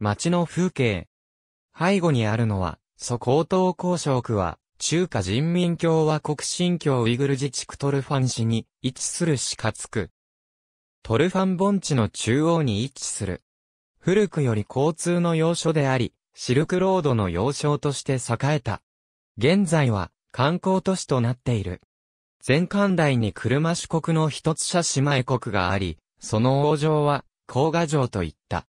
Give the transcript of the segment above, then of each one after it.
街の風景。背後にあるのは、祖高東交渉区は、中華人民共和国新疆ウイグル自治区トルファン市に位置する死活区。トルファン盆地の中央に位置する。古くより交通の要所であり、シルクロードの要衝として栄えた。現在は観光都市となっている。前館台に車主国の一つ車姉妹国があり、その王城は、甲賀城といった。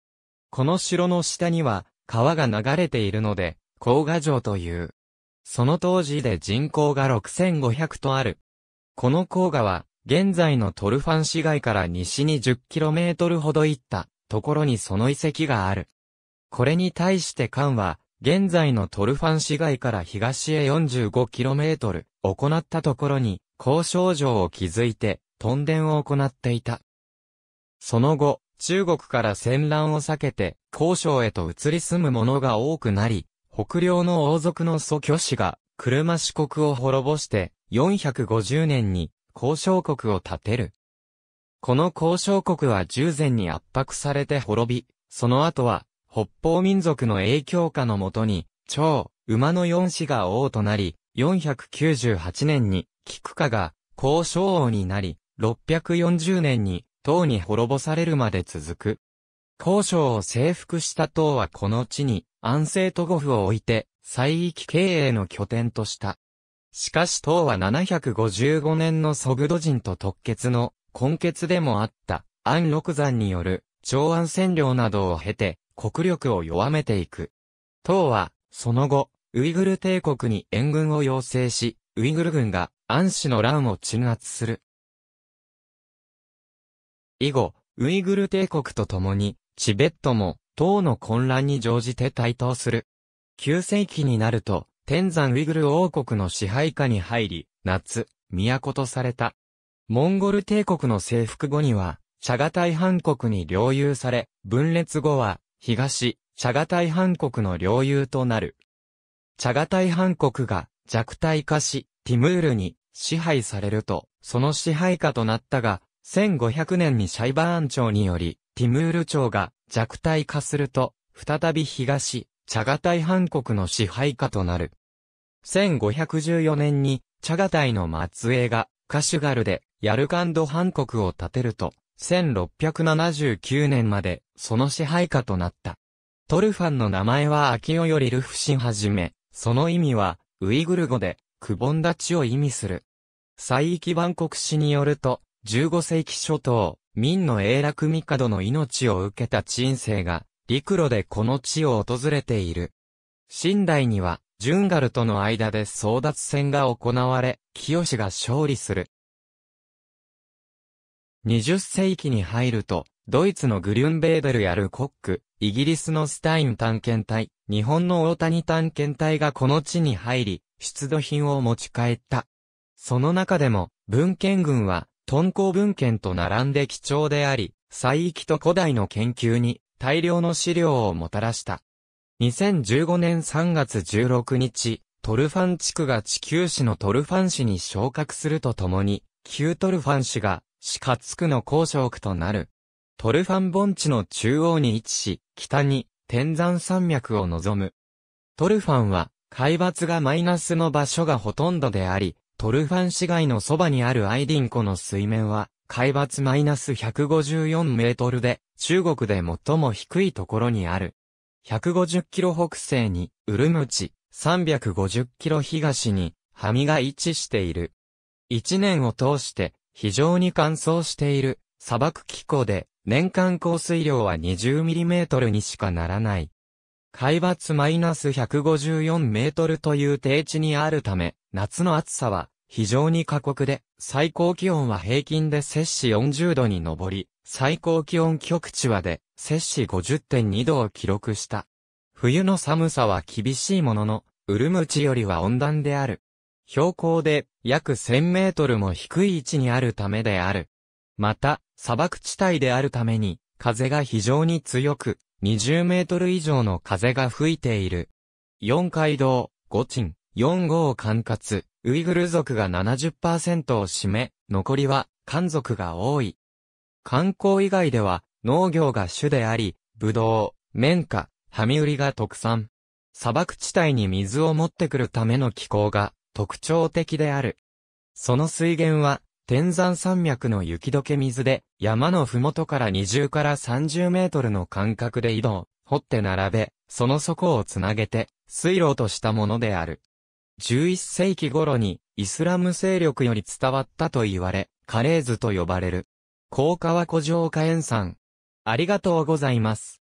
この城の下には川が流れているので、甲賀城という。その当時で人口が6500とある。この甲賀は、現在のトルファン市街から西に 10km ほど行ったところにその遺跡がある。これに対して漢は、現在のトルファン市街から東へ 45km 行ったところに、交渉城を築いて、屯田を行っていた。その後、中国から戦乱を避けて、交渉へと移り住む者が多くなり、北領の王族の祖居氏が、車四国を滅ぼして、450年に、交渉国を建てる。この交渉国は従前に圧迫されて滅び、その後は、北方民族の影響下のもとに、蝶、馬の四子が王となり、498年に、菊花が、交渉王になり、640年に、唐に滅ぼされるまで続く。交渉を征服した唐はこの地に安政都護府を置いて、西域経営の拠点とした。しかし唐は755年のソグド人と特決の根結でもあった安禄山による長安占領などを経て国力を弱めていく。唐はその後ウイグル帝国に援軍を要請し、ウイグル軍が安氏の乱を鎮圧する。以後、ウイグル帝国と共に、チベットも、唐の混乱に乗じて台頭する。9世紀になると、天山ウイグル王国の支配下に入り、夏、都とされた。モンゴル帝国の征服後には、チャガタイ半国に領有され、分裂後は、東、チャガタイ半国の領有となる。チャガタイ半国が弱体化し、ティムールに支配されると、その支配下となったが、1500年にシャイバーン朝により、ティムール朝が弱体化すると、再び東、チャガタイ半国の支配下となる。1514年に、チャガタイの末裔が、カシュガルで、ヤルカンド半国を建てると、1679年まで、その支配下となった。トルファンの名前は秋オよりルフシンはじめ、その意味は、ウイグル語で、くぼんだちを意味する。西域万国史によると、15世紀初頭、明の永楽帝の命を受けた鎮生が、陸路でこの地を訪れている。新代には、ジュンガルとの間で争奪戦が行われ、清が勝利する。20世紀に入ると、ドイツのグリュンベーデルやルコック、イギリスのスタイン探検隊、日本の大谷探検隊がこの地に入り、出土品を持ち帰った。その中でも、文献軍は、敦煌文献と並んで貴重であり、西域と古代の研究に大量の資料をもたらした。2015年3月16日、トルファン地区が地球史のトルファン市に昇格するとともに、旧トルファン市が、市下地区の公区となる。トルファン盆地の中央に位置し、北に天山山脈を望む。トルファンは、海抜がマイナスの場所がほとんどであり、トルファン市街のそばにあるアイディン湖の水面は、海抜マイナス154メートルで、中国で最も低いところにある。150キロ北西に、ウルムチ、350キロ東に、ハミが位置している。一年を通して、非常に乾燥している、砂漠気候で、年間降水量は20ミリメートルにしかならない。海抜マイナス154メートルという低地にあるため、夏の暑さは非常に過酷で、最高気温は平均で摂氏40度に上り、最高気温極地はで摂氏50.2度を記録した。冬の寒さは厳しいものの、ウルムチよりは温暖である。標高で約1000メートルも低い位置にあるためである。また、砂漠地帯であるために、風が非常に強く、20メートル以上の風が吹いている。四街道、五鎮、4号管轄、ウイグル族が70%を占め、残りは漢族が多い。観光以外では農業が主であり、ブドウ、綿花、ハミウリが特産。砂漠地帯に水を持ってくるための気候が特徴的である。その水源は天山山脈の雪解け水で山のふもとから20から30メートルの間隔で井戸を掘って並べ、その底をつなげて水路としたものである。11世紀頃にイスラム勢力より伝わったと言われ、カレーズと呼ばれる。高川古城火炎山。ありがとうございます。